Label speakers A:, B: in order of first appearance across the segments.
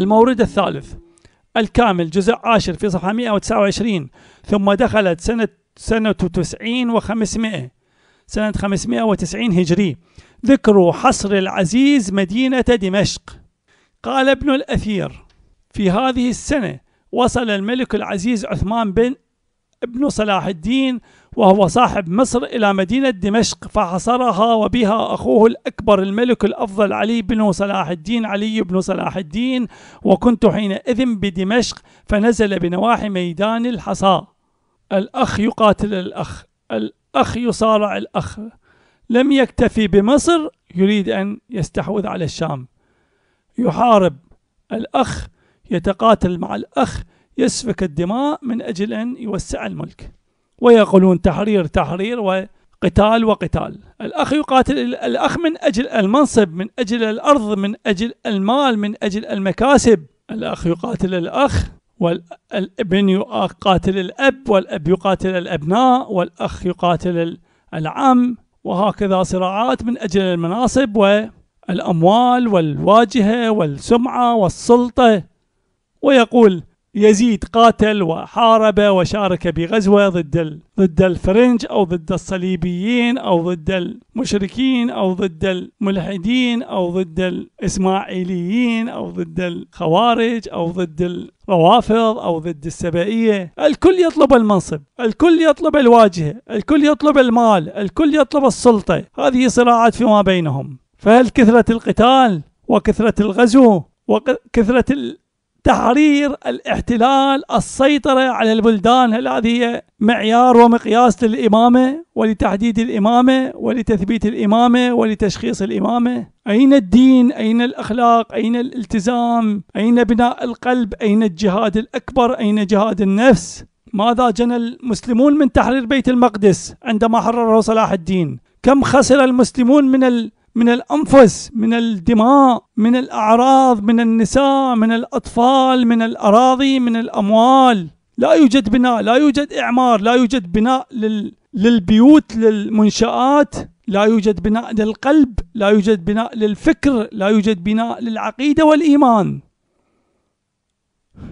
A: المورد الثالث الكامل جزء عاشر في صفحة 129 ثم دخلت سنة سنة 90 و500 سنة 590 هجري ذكر حصر العزيز مدينة دمشق قال ابن الأثير في هذه السنة وصل الملك العزيز عثمان بن ابن صلاح الدين وهو صاحب مصر إلى مدينة دمشق فحصرها وبها أخوه الأكبر الملك الأفضل علي بن صلاح الدين علي بن صلاح الدين وكنت حينئذ بدمشق فنزل بنواحي ميدان الحصى الأخ يقاتل الأخ الأخ يصارع الأخ لم يكتفي بمصر يريد أن يستحوذ على الشام يحارب الأخ يتقاتل مع الأخ يسفك الدماء من أجل أن يوسع الملك ويقولون تحرير تحرير وقتال وقتال الأخ يقاتل الأخ من أجل المنصب من أجل الأرض من أجل المال من أجل المكاسب الأخ يقاتل الأخ والابن يقاتل الأب والأب يقاتل الأبناء والأخ يقاتل العم وهكذا صراعات من أجل المناصب والأموال والواجهة والسمعة والسلطة ويقول يزيد قاتل وحارب وشارك بغزوة ضد ال... ضد الفرنج أو ضد الصليبيين أو ضد المشركين أو ضد الملحدين أو ضد الإسماعيليين أو ضد الخوارج أو ضد الروافض أو ضد السبائية الكل يطلب المنصب الكل يطلب الواجهة الكل يطلب المال الكل يطلب السلطة هذه صراعات فيما بينهم فهل كثرة القتال وكثرة الغزو وكثرة تحرير الاحتلال السيطرة على البلدان هل هذه معيار ومقياس للإمامة ولتحديد الإمامة ولتثبيت الإمامة ولتشخيص الإمامة أين الدين أين الأخلاق أين الالتزام أين بناء القلب أين الجهاد الأكبر أين جهاد النفس ماذا جنى المسلمون من تحرير بيت المقدس عندما حرره صلاح الدين كم خسر المسلمون من من الأنفس من الدماء من الأعراض من النساء من الأطفال من الأراضي من الأموال لا يوجد بناء لا يوجد إعمار لا يوجد بناء لل... للبيوت للمنشآت لا يوجد بناء للقلب لا يوجد بناء للفكر لا يوجد بناء للعقيدة والإيمان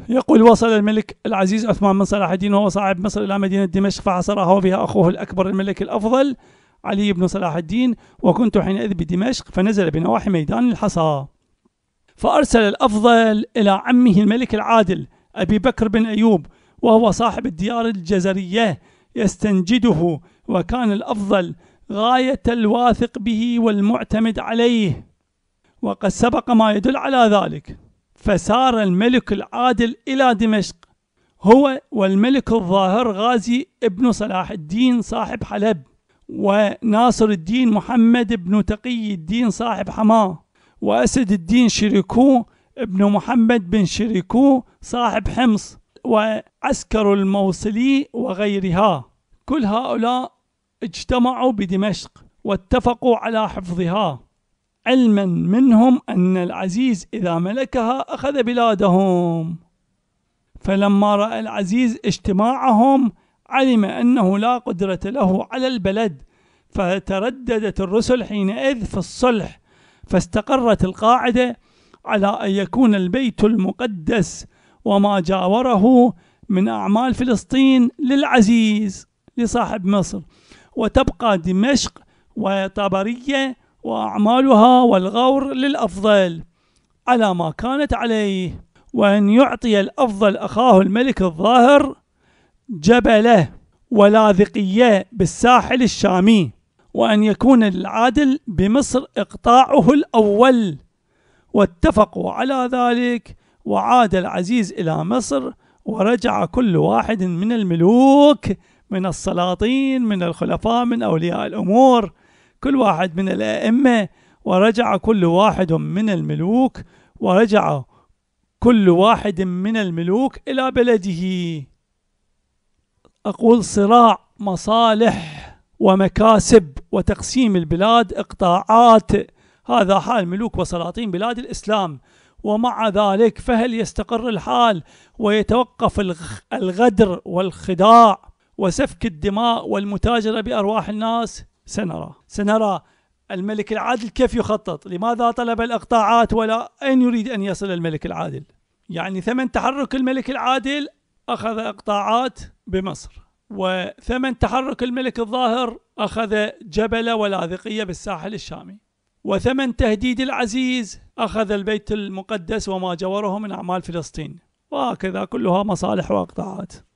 A: يقول وصل الملك العزيز عثمان بن صلاح الدين وهو صاحب مصر إلى مدينة دمشق فعصرها وبها أخوه الأكبر الملك الأفضل علي بن صلاح الدين وكنت حينئذ بدمشق فنزل بنواحي ميدان الحصى فأرسل الأفضل إلى عمه الملك العادل أبي بكر بن أيوب وهو صاحب الديار الجزرية يستنجده وكان الأفضل غاية الواثق به والمعتمد عليه وقد سبق ما يدل على ذلك فسار الملك العادل إلى دمشق هو والملك الظاهر غازي ابن صلاح الدين صاحب حلب وناصر الدين محمد بن تقي الدين صاحب حماه وأسد الدين شريكو ابن محمد بن شريكو صاحب حمص وعسكر الموصلي وغيرها كل هؤلاء اجتمعوا بدمشق واتفقوا على حفظها علما منهم أن العزيز إذا ملكها أخذ بلادهم فلما رأى العزيز اجتماعهم علم أنه لا قدرة له على البلد فترددت الرسل حينئذ في الصلح فاستقرت القاعدة على أن يكون البيت المقدس وما جاوره من أعمال فلسطين للعزيز لصاحب مصر وتبقى دمشق وطبرية وأعمالها والغور للأفضل على ما كانت عليه وأن يعطي الأفضل أخاه الملك الظاهر جبلة ولاذقية بالساحل الشامي وأن يكون العادل بمصر إقطاعه الأول واتفقوا على ذلك وعاد العزيز إلى مصر ورجع كل واحد من الملوك من السلاطين من الخلفاء من أولياء الأمور كل واحد من الأئمة ورجع كل واحد من الملوك ورجع كل واحد من الملوك إلى بلده أقول صراع مصالح ومكاسب وتقسيم البلاد إقطاعات هذا حال ملوك وسلاطين بلاد الإسلام ومع ذلك فهل يستقر الحال ويتوقف الغدر والخداع وسفك الدماء والمتاجرة بأرواح الناس سنرى سنرى الملك العادل كيف يخطط لماذا طلب الإقطاعات ولا أين يريد أن يصل الملك العادل يعني ثمن تحرك الملك العادل أخذ إقطاعات بمصر وثمن تحرك الملك الظاهر أخذ جبل ولاذقية بالساحل الشامي وثمن تهديد العزيز أخذ البيت المقدس وما جوره من أعمال فلسطين وهكذا كلها مصالح وإقطاعات